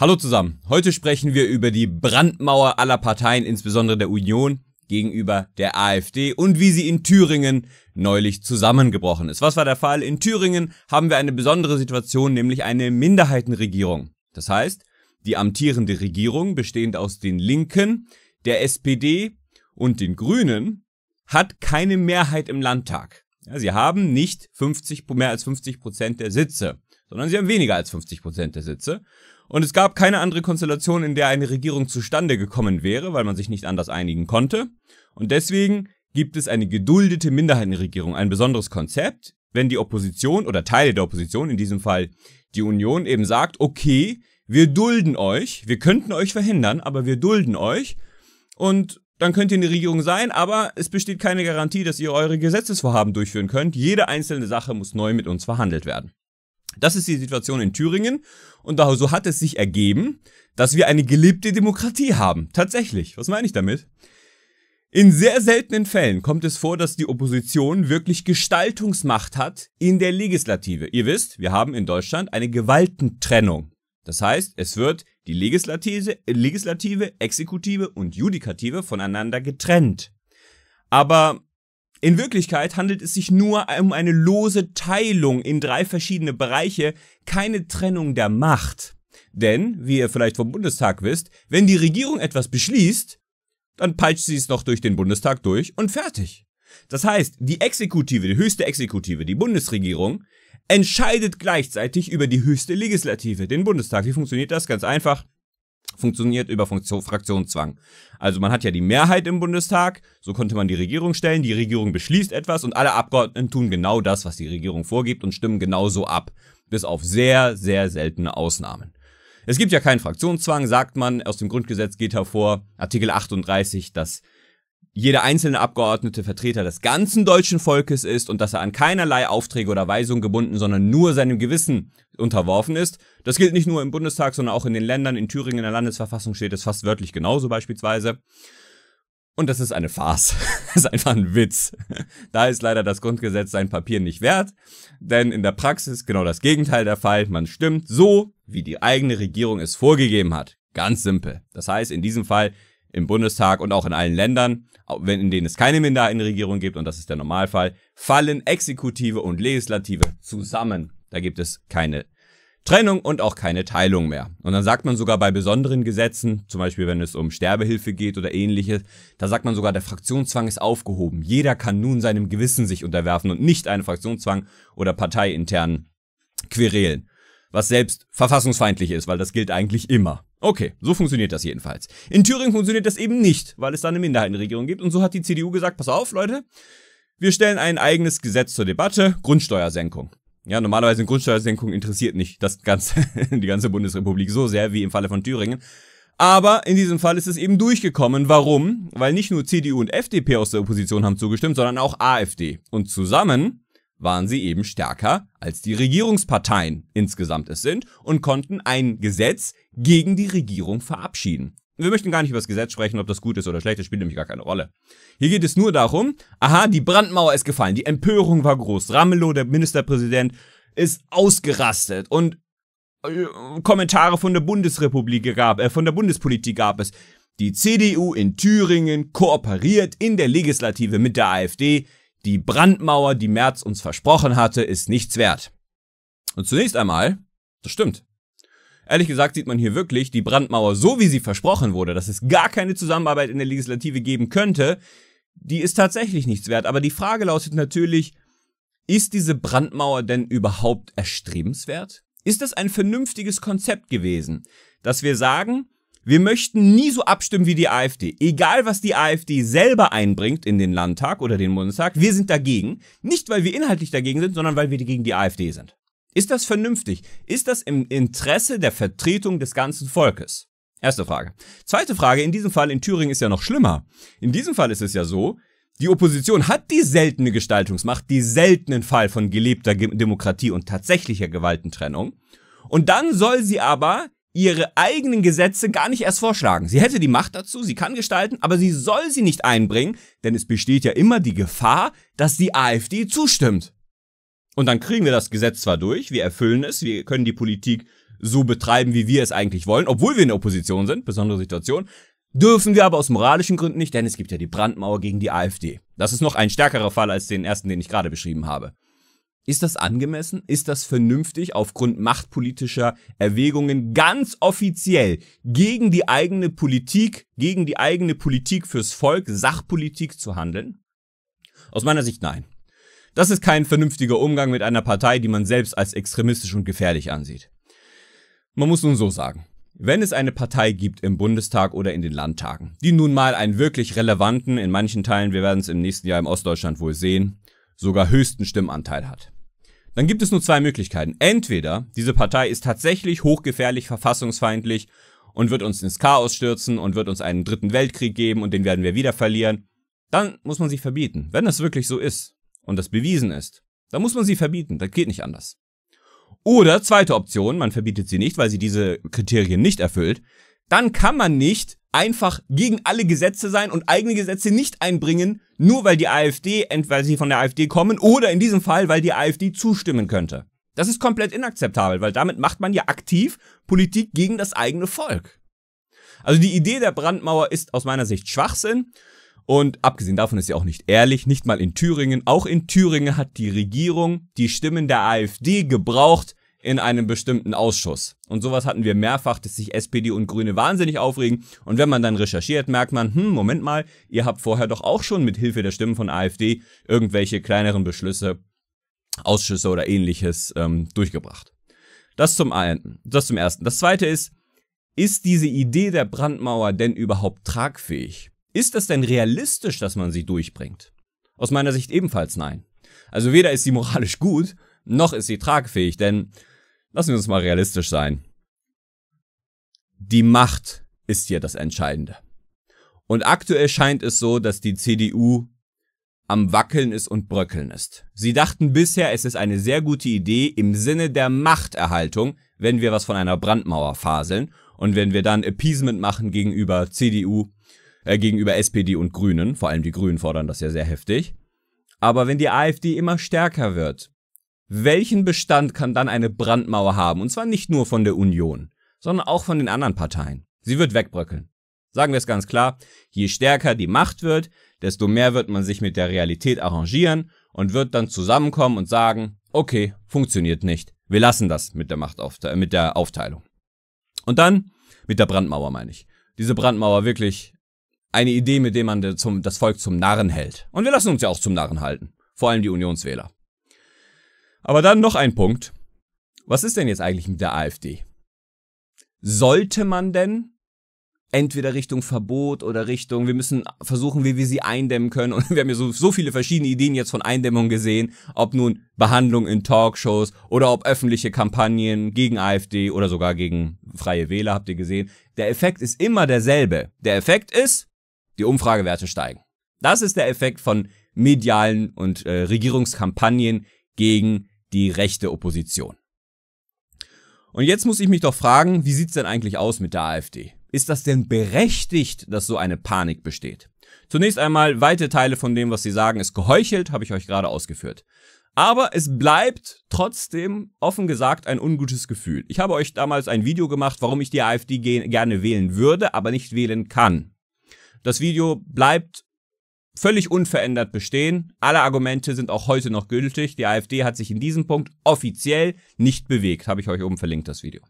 Hallo zusammen. Heute sprechen wir über die Brandmauer aller Parteien, insbesondere der Union, gegenüber der AfD und wie sie in Thüringen neulich zusammengebrochen ist. Was war der Fall? In Thüringen haben wir eine besondere Situation, nämlich eine Minderheitenregierung. Das heißt, die amtierende Regierung, bestehend aus den Linken, der SPD und den Grünen, hat keine Mehrheit im Landtag. sie haben nicht 50, mehr als 50 Prozent der Sitze, sondern sie haben weniger als 50 Prozent der Sitze. Und es gab keine andere Konstellation, in der eine Regierung zustande gekommen wäre, weil man sich nicht anders einigen konnte. Und deswegen gibt es eine geduldete Minderheitenregierung, ein besonderes Konzept, wenn die Opposition oder Teile der Opposition, in diesem Fall die Union, eben sagt, okay, wir dulden euch, wir könnten euch verhindern, aber wir dulden euch und dann könnt ihr in der Regierung sein, aber es besteht keine Garantie, dass ihr eure Gesetzesvorhaben durchführen könnt. Jede einzelne Sache muss neu mit uns verhandelt werden. Das ist die Situation in Thüringen und da, so hat es sich ergeben, dass wir eine gelebte Demokratie haben. Tatsächlich. Was meine ich damit? In sehr seltenen Fällen kommt es vor, dass die Opposition wirklich Gestaltungsmacht hat in der Legislative. Ihr wisst, wir haben in Deutschland eine Gewaltentrennung. Das heißt, es wird die Legislative, Legislative Exekutive und Judikative voneinander getrennt. Aber in Wirklichkeit handelt es sich nur um eine lose Teilung in drei verschiedene Bereiche, keine Trennung der Macht. Denn, wie ihr vielleicht vom Bundestag wisst, wenn die Regierung etwas beschließt, dann peitscht sie es noch durch den Bundestag durch und fertig. Das heißt, die Exekutive, die höchste Exekutive, die Bundesregierung, entscheidet gleichzeitig über die höchste Legislative, den Bundestag. Wie funktioniert das? Ganz einfach funktioniert über Funktion, Fraktionszwang. Also man hat ja die Mehrheit im Bundestag, so konnte man die Regierung stellen, die Regierung beschließt etwas und alle Abgeordneten tun genau das, was die Regierung vorgibt und stimmen genauso ab. Bis auf sehr, sehr seltene Ausnahmen. Es gibt ja keinen Fraktionszwang, sagt man, aus dem Grundgesetz geht hervor, Artikel 38, dass jeder einzelne Abgeordnete Vertreter des ganzen deutschen Volkes ist und dass er an keinerlei Aufträge oder Weisungen gebunden, sondern nur seinem Gewissen unterworfen ist. Das gilt nicht nur im Bundestag, sondern auch in den Ländern. In Thüringen in der Landesverfassung steht es fast wörtlich genauso beispielsweise. Und das ist eine Farce. Das ist einfach ein Witz. Da ist leider das Grundgesetz sein Papier nicht wert, denn in der Praxis genau das Gegenteil der Fall. Man stimmt so, wie die eigene Regierung es vorgegeben hat. Ganz simpel. Das heißt, in diesem Fall im Bundestag und auch in allen Ländern, in denen es keine Minderheitenregierung gibt, und das ist der Normalfall, fallen Exekutive und Legislative zusammen. Da gibt es keine Trennung und auch keine Teilung mehr. Und dann sagt man sogar bei besonderen Gesetzen, zum Beispiel wenn es um Sterbehilfe geht oder ähnliches, da sagt man sogar, der Fraktionszwang ist aufgehoben. Jeder kann nun seinem Gewissen sich unterwerfen und nicht einen Fraktionszwang oder parteiinternen Querelen was selbst verfassungsfeindlich ist, weil das gilt eigentlich immer. Okay, so funktioniert das jedenfalls. In Thüringen funktioniert das eben nicht, weil es da eine Minderheitenregierung gibt und so hat die CDU gesagt, pass auf Leute, wir stellen ein eigenes Gesetz zur Debatte, Grundsteuersenkung. Ja, normalerweise eine Grundsteuersenkung interessiert nicht das ganze, die ganze Bundesrepublik so sehr wie im Falle von Thüringen. Aber in diesem Fall ist es eben durchgekommen. Warum? Weil nicht nur CDU und FDP aus der Opposition haben zugestimmt, sondern auch AfD. Und zusammen waren sie eben stärker als die Regierungsparteien insgesamt es sind und konnten ein Gesetz gegen die Regierung verabschieden. Wir möchten gar nicht über das Gesetz sprechen, ob das gut ist oder schlecht, das spielt nämlich gar keine Rolle. Hier geht es nur darum, aha, die Brandmauer ist gefallen, die Empörung war groß, Ramelow, der Ministerpräsident, ist ausgerastet und äh, Kommentare von der Bundesrepublik gab, äh, von der Bundespolitik gab es. Die CDU in Thüringen kooperiert in der Legislative mit der AfD, die Brandmauer, die Merz uns versprochen hatte, ist nichts wert. Und zunächst einmal, das stimmt. Ehrlich gesagt sieht man hier wirklich die Brandmauer, so wie sie versprochen wurde, dass es gar keine Zusammenarbeit in der Legislative geben könnte, die ist tatsächlich nichts wert. Aber die Frage lautet natürlich, ist diese Brandmauer denn überhaupt erstrebenswert? Ist das ein vernünftiges Konzept gewesen, dass wir sagen, wir möchten nie so abstimmen wie die AfD. Egal, was die AfD selber einbringt in den Landtag oder den Bundestag, wir sind dagegen. Nicht, weil wir inhaltlich dagegen sind, sondern weil wir gegen die AfD sind. Ist das vernünftig? Ist das im Interesse der Vertretung des ganzen Volkes? Erste Frage. Zweite Frage, in diesem Fall in Thüringen ist ja noch schlimmer. In diesem Fall ist es ja so, die Opposition hat die seltene Gestaltungsmacht, die seltenen Fall von gelebter Demokratie und tatsächlicher Gewaltentrennung. Und dann soll sie aber ihre eigenen Gesetze gar nicht erst vorschlagen. Sie hätte die Macht dazu, sie kann gestalten, aber sie soll sie nicht einbringen, denn es besteht ja immer die Gefahr, dass die AfD zustimmt. Und dann kriegen wir das Gesetz zwar durch, wir erfüllen es, wir können die Politik so betreiben, wie wir es eigentlich wollen, obwohl wir in der Opposition sind, besondere Situation, dürfen wir aber aus moralischen Gründen nicht, denn es gibt ja die Brandmauer gegen die AfD. Das ist noch ein stärkerer Fall als den ersten, den ich gerade beschrieben habe. Ist das angemessen? Ist das vernünftig, aufgrund machtpolitischer Erwägungen ganz offiziell gegen die eigene Politik, gegen die eigene Politik fürs Volk, Sachpolitik zu handeln? Aus meiner Sicht nein. Das ist kein vernünftiger Umgang mit einer Partei, die man selbst als extremistisch und gefährlich ansieht. Man muss nun so sagen. Wenn es eine Partei gibt im Bundestag oder in den Landtagen, die nun mal einen wirklich relevanten, in manchen Teilen, wir werden es im nächsten Jahr im Ostdeutschland wohl sehen, sogar höchsten Stimmanteil hat, dann gibt es nur zwei Möglichkeiten. Entweder diese Partei ist tatsächlich hochgefährlich, verfassungsfeindlich und wird uns ins Chaos stürzen und wird uns einen dritten Weltkrieg geben und den werden wir wieder verlieren. Dann muss man sie verbieten. Wenn das wirklich so ist und das bewiesen ist, dann muss man sie verbieten. Das geht nicht anders. Oder zweite Option, man verbietet sie nicht, weil sie diese Kriterien nicht erfüllt dann kann man nicht einfach gegen alle Gesetze sein und eigene Gesetze nicht einbringen, nur weil die AfD, entweder sie von der AfD kommen oder in diesem Fall, weil die AfD zustimmen könnte. Das ist komplett inakzeptabel, weil damit macht man ja aktiv Politik gegen das eigene Volk. Also die Idee der Brandmauer ist aus meiner Sicht Schwachsinn. Und abgesehen davon ist sie auch nicht ehrlich, nicht mal in Thüringen. Auch in Thüringen hat die Regierung die Stimmen der AfD gebraucht, in einem bestimmten Ausschuss. Und sowas hatten wir mehrfach, dass sich SPD und Grüne wahnsinnig aufregen. Und wenn man dann recherchiert, merkt man, hm, Moment mal, ihr habt vorher doch auch schon mit Hilfe der Stimmen von AfD irgendwelche kleineren Beschlüsse, Ausschüsse oder ähnliches ähm, durchgebracht. Das zum einen, das zum ersten. Das zweite ist, ist diese Idee der Brandmauer denn überhaupt tragfähig? Ist das denn realistisch, dass man sie durchbringt? Aus meiner Sicht ebenfalls nein. Also weder ist sie moralisch gut, noch ist sie tragfähig, denn Lassen wir uns mal realistisch sein. Die Macht ist hier das Entscheidende. Und aktuell scheint es so, dass die CDU am Wackeln ist und Bröckeln ist. Sie dachten bisher, es ist eine sehr gute Idee im Sinne der Machterhaltung, wenn wir was von einer Brandmauer faseln und wenn wir dann Appeasement machen gegenüber CDU, äh, gegenüber SPD und Grünen, vor allem die Grünen fordern das ja sehr heftig. Aber wenn die AfD immer stärker wird, welchen Bestand kann dann eine Brandmauer haben? Und zwar nicht nur von der Union, sondern auch von den anderen Parteien. Sie wird wegbröckeln. Sagen wir es ganz klar, je stärker die Macht wird, desto mehr wird man sich mit der Realität arrangieren und wird dann zusammenkommen und sagen, okay, funktioniert nicht. Wir lassen das mit der Machtaufteilung, äh, mit der Aufteilung. Und dann mit der Brandmauer meine ich. Diese Brandmauer wirklich eine Idee, mit der man das Volk zum Narren hält. Und wir lassen uns ja auch zum Narren halten. Vor allem die Unionswähler. Aber dann noch ein Punkt. Was ist denn jetzt eigentlich mit der AfD? Sollte man denn entweder Richtung Verbot oder Richtung, wir müssen versuchen, wie wir sie eindämmen können. Und wir haben ja so, so viele verschiedene Ideen jetzt von Eindämmung gesehen, ob nun Behandlung in Talkshows oder ob öffentliche Kampagnen gegen AfD oder sogar gegen freie Wähler, habt ihr gesehen. Der Effekt ist immer derselbe. Der Effekt ist, die Umfragewerte steigen. Das ist der Effekt von medialen und äh, Regierungskampagnen gegen die rechte Opposition. Und jetzt muss ich mich doch fragen, wie sieht's denn eigentlich aus mit der AfD? Ist das denn berechtigt, dass so eine Panik besteht? Zunächst einmal, weite Teile von dem, was sie sagen, ist geheuchelt, habe ich euch gerade ausgeführt. Aber es bleibt trotzdem, offen gesagt, ein ungutes Gefühl. Ich habe euch damals ein Video gemacht, warum ich die AfD gerne wählen würde, aber nicht wählen kann. Das Video bleibt völlig unverändert bestehen. Alle Argumente sind auch heute noch gültig. Die AfD hat sich in diesem Punkt offiziell nicht bewegt. Habe ich euch oben verlinkt, das Video.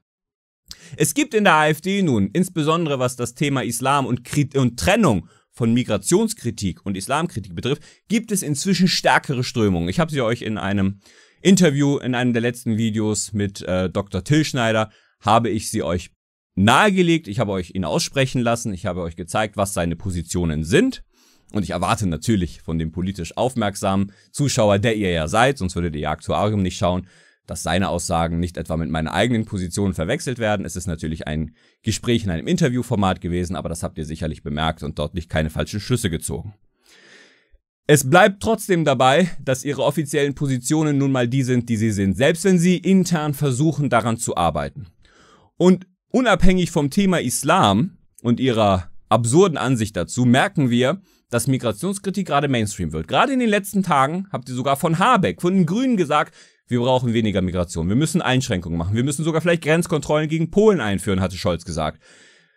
Es gibt in der AfD nun, insbesondere was das Thema Islam und, Kri und Trennung von Migrationskritik und Islamkritik betrifft, gibt es inzwischen stärkere Strömungen. Ich habe sie euch in einem Interview, in einem der letzten Videos mit äh, Dr. Tillschneider, habe ich sie euch nahegelegt. Ich habe euch ihn aussprechen lassen. Ich habe euch gezeigt, was seine Positionen sind. Und ich erwarte natürlich von dem politisch aufmerksamen Zuschauer, der ihr ja seid, sonst würdet ihr ja Aktuarium nicht schauen, dass seine Aussagen nicht etwa mit meinen eigenen Positionen verwechselt werden. Es ist natürlich ein Gespräch in einem Interviewformat gewesen, aber das habt ihr sicherlich bemerkt und dort nicht keine falschen Schlüsse gezogen. Es bleibt trotzdem dabei, dass ihre offiziellen Positionen nun mal die sind, die sie sind, selbst wenn sie intern versuchen, daran zu arbeiten. Und unabhängig vom Thema Islam und ihrer absurden Ansicht dazu merken wir, dass Migrationskritik gerade Mainstream wird. Gerade in den letzten Tagen habt ihr sogar von Habeck, von den Grünen gesagt, wir brauchen weniger Migration, wir müssen Einschränkungen machen, wir müssen sogar vielleicht Grenzkontrollen gegen Polen einführen, hatte Scholz gesagt,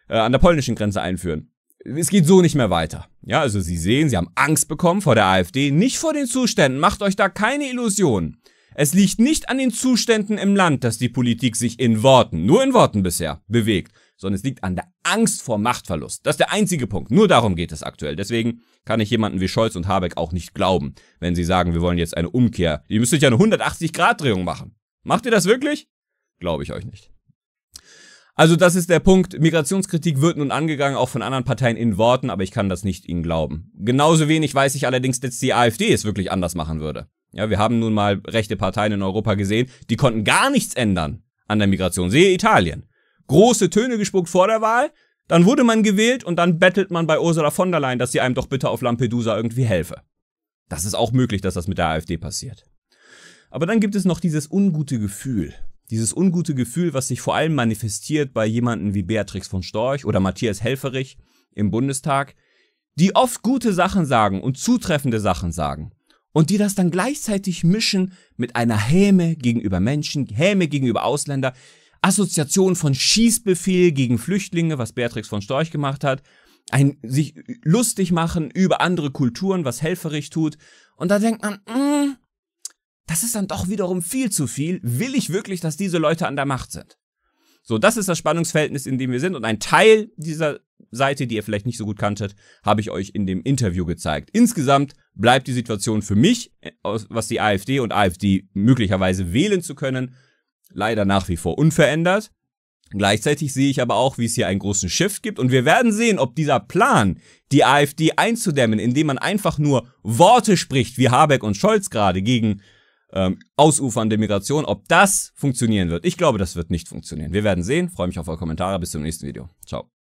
äh, an der polnischen Grenze einführen. Es geht so nicht mehr weiter. Ja, also Sie sehen, Sie haben Angst bekommen vor der AfD, nicht vor den Zuständen, macht euch da keine Illusionen. Es liegt nicht an den Zuständen im Land, dass die Politik sich in Worten, nur in Worten bisher, bewegt, sondern es liegt an der Angst vor Machtverlust. Das ist der einzige Punkt. Nur darum geht es aktuell. Deswegen kann ich jemanden wie Scholz und Habeck auch nicht glauben, wenn sie sagen, wir wollen jetzt eine Umkehr. Ihr müsstet ja eine 180-Grad-Drehung machen. Macht ihr das wirklich? Glaube ich euch nicht. Also das ist der Punkt. Migrationskritik wird nun angegangen, auch von anderen Parteien in Worten, aber ich kann das nicht ihnen glauben. Genauso wenig weiß ich allerdings, dass die AfD es wirklich anders machen würde. Ja, wir haben nun mal rechte Parteien in Europa gesehen, die konnten gar nichts ändern an der Migration. Sehe Italien große Töne gespuckt vor der Wahl, dann wurde man gewählt und dann bettelt man bei Ursula von der Leyen, dass sie einem doch bitte auf Lampedusa irgendwie helfe. Das ist auch möglich, dass das mit der AfD passiert. Aber dann gibt es noch dieses ungute Gefühl. Dieses ungute Gefühl, was sich vor allem manifestiert bei jemanden wie Beatrix von Storch oder Matthias Helferich im Bundestag, die oft gute Sachen sagen und zutreffende Sachen sagen und die das dann gleichzeitig mischen mit einer Häme gegenüber Menschen, Häme gegenüber Ausländer, Assoziation von Schießbefehl gegen Flüchtlinge, was Beatrix von Storch gemacht hat, ein sich lustig machen über andere Kulturen, was Helferich tut. Und da denkt man, mh, mm, das ist dann doch wiederum viel zu viel. Will ich wirklich, dass diese Leute an der Macht sind? So, das ist das Spannungsverhältnis, in dem wir sind. Und ein Teil dieser Seite, die ihr vielleicht nicht so gut kanntet, habe ich euch in dem Interview gezeigt. Insgesamt bleibt die Situation für mich, äh, was die AfD und AfD möglicherweise wählen zu können, leider nach wie vor unverändert. Gleichzeitig sehe ich aber auch, wie es hier einen großen Shift gibt und wir werden sehen, ob dieser Plan, die AfD einzudämmen, indem man einfach nur Worte spricht, wie Habeck und Scholz gerade gegen ähm, ausufernde Migration, ob das funktionieren wird. Ich glaube, das wird nicht funktionieren. Wir werden sehen. Freue mich auf eure Kommentare. Bis zum nächsten Video. Ciao.